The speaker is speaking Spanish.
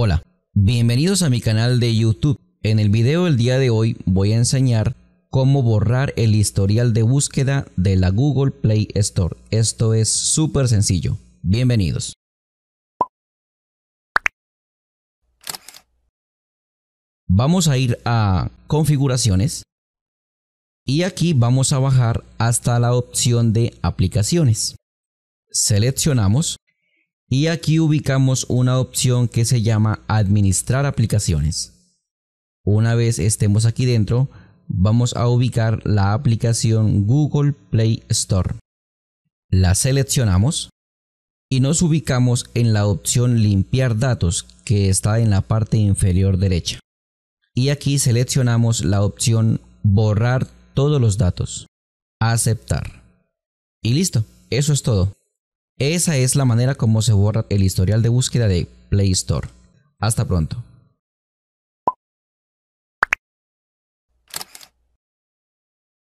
Hola, bienvenidos a mi canal de YouTube. En el video del día de hoy voy a enseñar cómo borrar el historial de búsqueda de la Google Play Store. Esto es súper sencillo. Bienvenidos. Vamos a ir a configuraciones y aquí vamos a bajar hasta la opción de aplicaciones. Seleccionamos y aquí ubicamos una opción que se llama administrar aplicaciones. Una vez estemos aquí dentro, vamos a ubicar la aplicación Google Play Store. La seleccionamos y nos ubicamos en la opción limpiar datos que está en la parte inferior derecha. Y aquí seleccionamos la opción borrar todos los datos. Aceptar. Y listo, eso es todo. Esa es la manera como se borra el historial de búsqueda de Play Store. Hasta pronto.